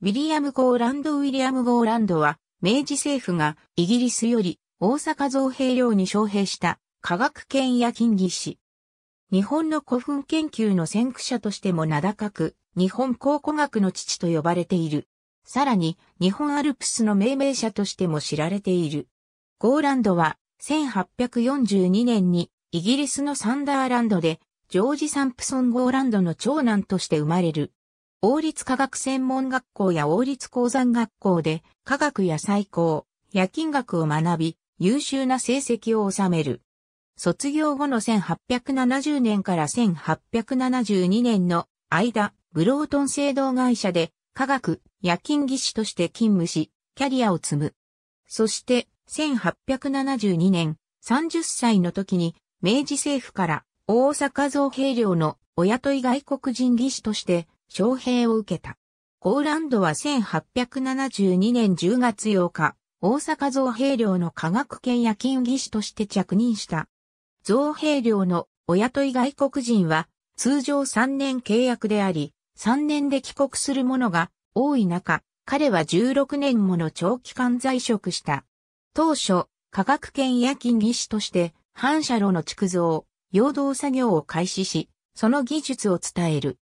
ウィリアム・ゴーランド・ウィリアム・ゴーランドは、明治政府がイギリスより大阪造兵領に招聘した科学研や金技師。日本の古墳研究の先駆者としても名高く、日本考古学の父と呼ばれている。さらに、日本アルプスの命名者としても知られている。ゴーランドは、1842年にイギリスのサンダーランドで、ジョージ・サンプソン・ゴーランドの長男として生まれる。王立科学専門学校や王立鉱山学校で科学や最高、夜勤学を学び、優秀な成績を収める。卒業後の1870年から1872年の間、ブロートン製造会社で科学、夜勤技師として勤務し、キャリアを積む。そして、1872年、30歳の時に、明治政府から大阪造兵寮のお雇い外国人技師として招聘を受けた。ポーランドは1872年10月8日、大阪造兵寮の科学研夜勤技師として着任した。造兵寮のお雇い外国人は通常3年契約であり、3年で帰国する者が多い中、彼は16年もの長期間在職した。当初、科学研夜勤技師として反射炉の築造、陽動作業を開始し、その技術を伝える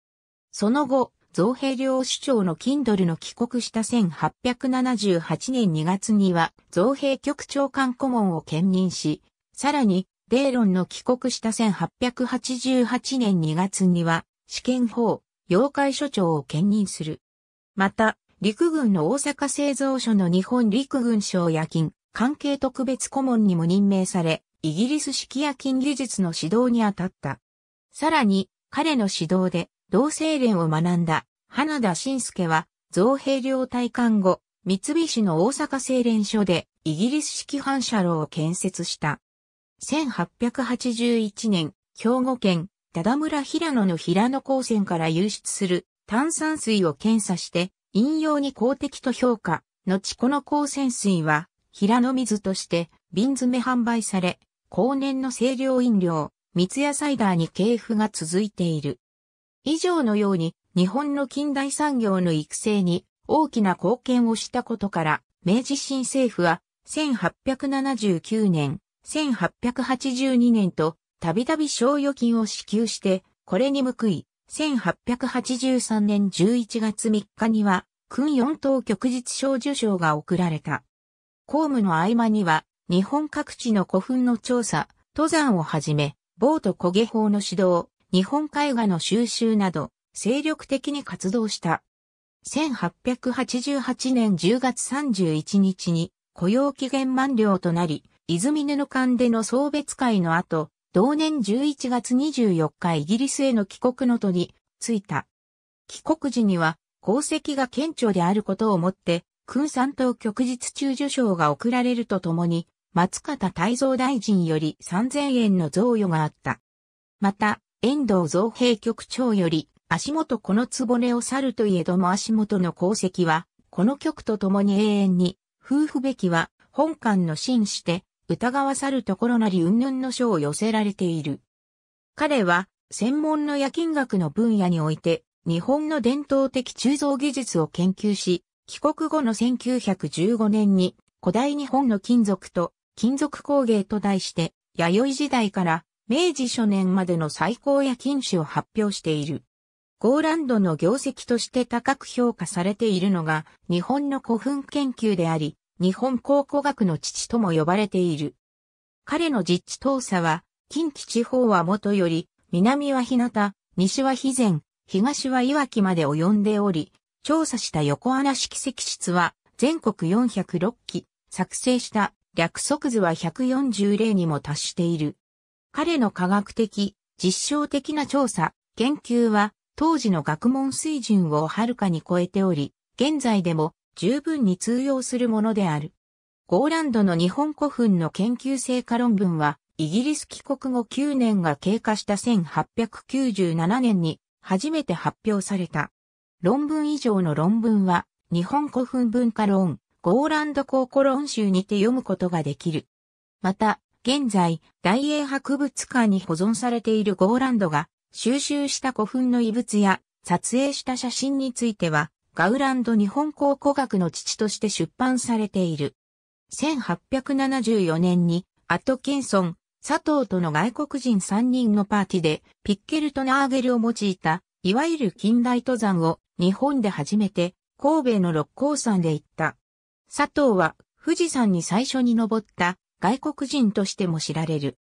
その後、造幣領主張のキンドルの帰国した1878年2月には、造幣局長官顧問を兼任し、さらに、デーロンの帰国した1888年2月には、試験法、妖怪所長を兼任する。また、陸軍の大阪製造所の日本陸軍省夜勤、関係特別顧問にも任命され、イギリス式夜勤技術の指導に当たった。さらに、彼の指導で、同性連を学んだ花田晋介は造兵領退官後、三菱の大阪精連所でイギリス式反射炉を建設した。1881年、兵庫県、忠村平野の平野高専から輸出する炭酸水を検査して引用に公的と評価。後この高専水は平野水として瓶詰め販売され、後年の清涼飲料、三ツ矢サイダーに系譜が続いている。以上のように日本の近代産業の育成に大きな貢献をしたことから、明治新政府は1879年、1882年とたびたび賞与金を支給して、これに報い、1883年11月3日には、訓4等局実賞受賞が贈られた。公務の合間には、日本各地の古墳の調査、登山をはじめ、ボートげ法の指導、日本絵画の収集など、精力的に活動した。1888年10月31日に雇用期限満了となり、泉布館での送別会の後、同年11月24日イギリスへの帰国の途に着いた。帰国時には功績が顕著であることをもって、君山党局日中受賞が贈られるとともに、松方泰造大臣より3000円の贈与があった。また、遠藤造兵局長より、足元この壺を去るといえども足元の功績は、この曲と共に永遠に、夫婦べきは、本館の真して、疑わさるところなり云々の書を寄せられている。彼は、専門の夜勤学の分野において、日本の伝統的鋳造技術を研究し、帰国後の1915年に、古代日本の金属と金属工芸と題して、弥生時代から明治初年までの最高や禁止を発表している。ゴーランドの業績として高く評価されているのが日本の古墳研究であり、日本考古学の父とも呼ばれている。彼の実地投査は、近畿地方はもとより、南は日向、西は肥前、東は岩木まで及んでおり、調査した横穴式石室は全国406基、作成した略測図は140例にも達している。彼の科学的、実証的な調査、研究は当時の学問水準をはるかに超えており、現在でも十分に通用するものである。ゴーランドの日本古墳の研究成果論文は、イギリス帰国後9年が経過した1897年に初めて発表された。論文以上の論文は、日本古墳文化論、ゴーランド考古論集にて読むことができる。また、現在、大英博物館に保存されているゴーランドが収集した古墳の遺物や撮影した写真については、ガウランド日本考古学の父として出版されている。1874年にアトキンソン、佐藤との外国人3人のパーティーでピッケルトナーゲルを用いた、いわゆる近代登山を日本で初めて神戸の六甲山で行った。佐藤は富士山に最初に登った外国人としても知られる。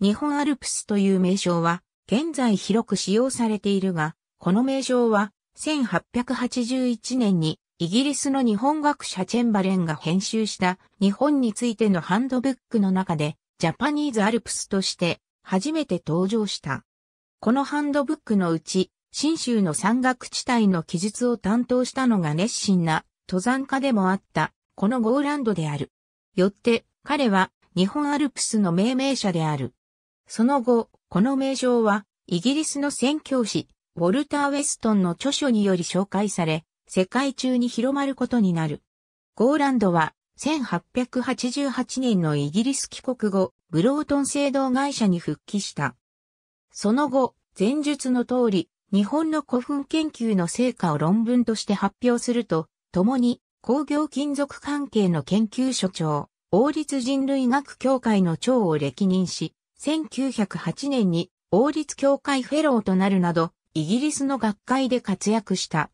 日本アルプスという名称は、現在広く使用されているが、この名称は、1881年にイギリスの日本学者チェンバレンが編集した日本についてのハンドブックの中でジャパニーズアルプスとして初めて登場した。このハンドブックのうち、新州の山岳地帯の記述を担当したのが熱心な登山家でもあった、このゴーランドである。よって、彼は日本アルプスの命名者である。その後、この名称はイギリスの宣教師、ウォルター・ウェストンの著書により紹介され、世界中に広まることになる。ゴーランドは1888年のイギリス帰国後、ブロートン製度会社に復帰した。その後、前述の通り、日本の古墳研究の成果を論文として発表すると、共に工業金属関係の研究所長、王立人類学協会の長を歴任し、1908年に王立協会フェローとなるなど、イギリスの学会で活躍した。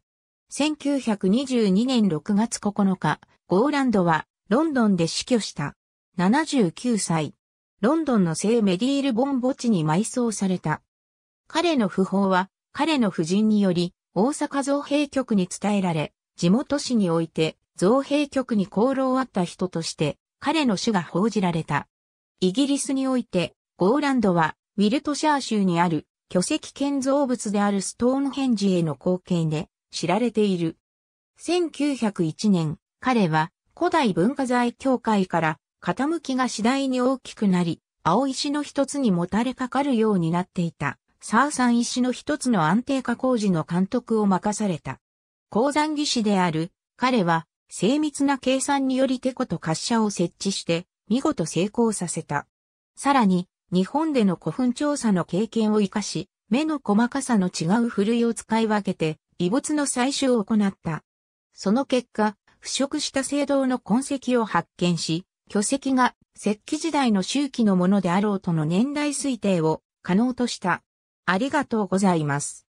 1922年6月9日、ゴーランドはロンドンで死去した。79歳。ロンドンの聖メディールボン墓地に埋葬された。彼の訃報は、彼の夫人により、大阪造幣局に伝えられ、地元市において、造幣局に功労あった人として、彼の死が報じられた。イギリスにおいて、ゴーランドは、ウィルトシャー州にある巨石建造物であるストーンヘンジへの貢献で知られている。1901年、彼は古代文化財協会から傾きが次第に大きくなり、青石の一つにもたれかかるようになっていた、サーサン石の一つの安定化工事の監督を任された。鉱山技師である、彼は精密な計算によりテコと滑車を設置して、見事成功させた。さらに、日本での古墳調査の経験を活かし、目の細かさの違うふるいを使い分けて、遺物の採取を行った。その結果、腐食した聖堂の痕跡を発見し、巨石が石器時代の周期のものであろうとの年代推定を可能とした。ありがとうございます。